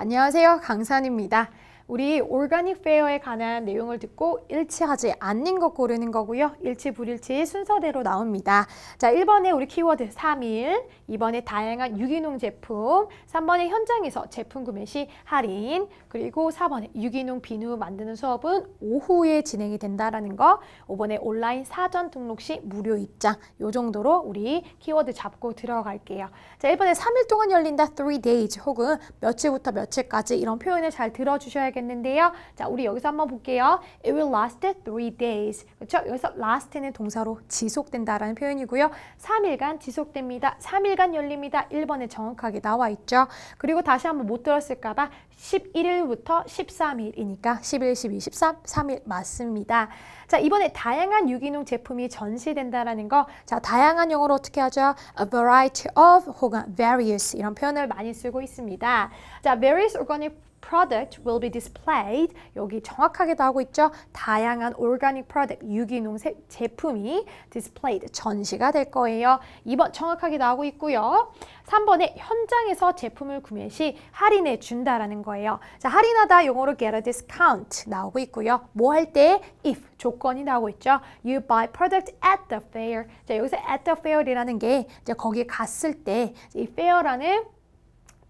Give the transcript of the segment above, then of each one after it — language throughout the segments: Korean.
안녕하세요. 강산입니다. 우리 올가닉 페어에 관한 내용을 듣고 일치하지 않는 것 고르는 거고요. 일치, 불일치 순서대로 나옵니다. 자, 1번에 우리 키워드 3일, 2번에 다양한 유기농 제품, 3번에 현장에서 제품 구매 시 할인, 그리고 4번에 유기농 비누 만드는 수업은 오후에 진행이 된다라는 거, 5번에 온라인 사전 등록 시 무료 입장, 요 정도로 우리 키워드 잡고 들어갈게요. 자, 1번에 3일 동안 열린다, 3 days 혹은 며칠부터 며칠까지 이런 표현을 잘들어주셔야 되겠는데요. 자, 우리 여기서 한번 볼게요. It will last three days. 그렇죠? 여기서 last는 동사로 지속된다라는 표현이고요. 3일간 지속됩니다. 3일간 열립니다. 1번에 정확하게 나와 있죠. 그리고 다시 한번 못 들었을까 봐 11일부터 13일이니까 11, 12, 13, 3일 맞습니다. 자, 이번에 다양한 유기농 제품이 전시된다라는 거. 자, 다양한 영어로 어떻게 하죠? A variety of 혹은 various 이런 표현을 많이 쓰고 있습니다. 자, various organic product will be displayed 여기 정확하게도 하고 있죠. 다양한 organic product 유기농 세, 제품이 displayed 전시가 될 거예요. 2번 정확하게 나오고 있고요. 3번에 현장에서 제품을 구매 시 할인해 준다라는 거예요. 자, 할인하다 용어로 get a discount 나오고 있고요. 뭐 할 때 if 조건이 나오고 있죠. You buy product at the fair. 자, 여기서 at the fair이라는 게 이제 거기에 갔을 때 이 fair라는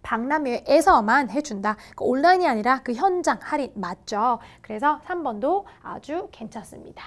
박람회에서만 해준다. 그 온라인이 아니라 그 현장 할인 맞죠? 그래서 3번도 아주 괜찮습니다.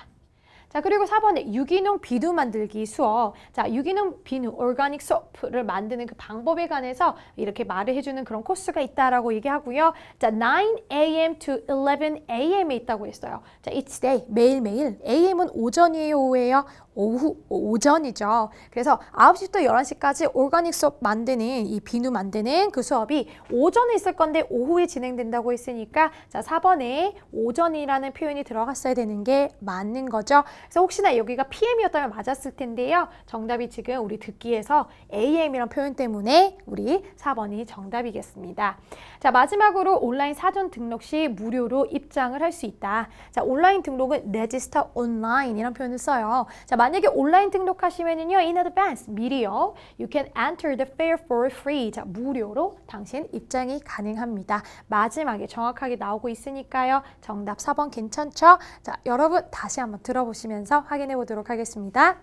자 그리고 4번에 유기농 비누 만들기 수업 자 유기농 비누 오가닉 소프를 만드는 그 방법에 관해서 이렇게 말을 해주는 그런 코스가 있다라고 얘기하고요 자 9am to 11am에 있다고 했어요 자 each day 매일매일 am은 오전이에요 오후예요 오후, 오전이죠. 그래서 9시부터 11시까지 오가닉 수업 만드는 이 비누 만드는 그 수업이 오전에 있을 건데 오후에 진행된다고 했으니까 자 4번에 오전이라는 표현이 들어갔어야 되는 게 맞는 거죠. 그래서 혹시나 여기가 PM이었다면 맞았을 텐데요. 정답이 지금 우리 듣기에서 AM이란 표현 때문에 우리 4번이 정답이겠습니다. 자 마지막으로 온라인 사전 등록 시 무료로 입장을 할 수 있다. 자 온라인 등록은 register online 이란 표현을 써요. 자 만약에 온라인 등록하시면은요. In advance, 미리요. You can enter the fair for free. 자, 무료로 당신 입장이 가능합니다. 마지막에 정확하게 나오고 있으니까요. 정답 4번 괜찮죠? 자, 여러분 다시 한번 들어보시면서 확인해 보도록 하겠습니다.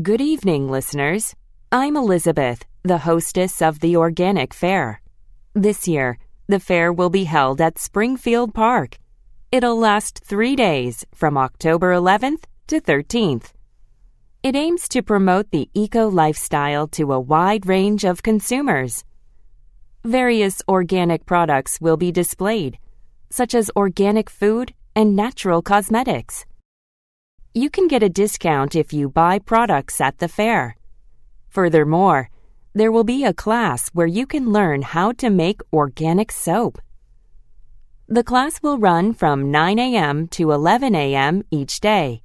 Good evening, listeners. I'm Elizabeth, the hostess of the Organic Fair. This year, the fair will be held at Springfield Park. It'll last three days from October 11th to 13th. It aims to promote the eco lifestyle to a wide range of consumers. Various organic products will be displayed, such as organic food and natural cosmetics. You can get a discount if you buy products at the fair. Furthermore, there will be a class where you can learn how to make organic soap. The class will run from 9 a.m. to 11 a.m. each day.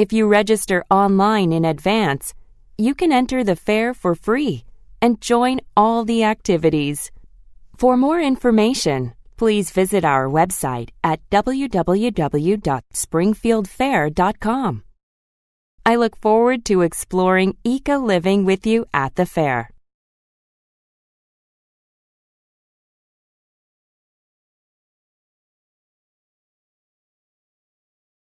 If you register online in advance, you can enter the fair for free and join all the activities. For more information, please visit our website at www.springfieldfair.com. I look forward to exploring eco living with you at the fair.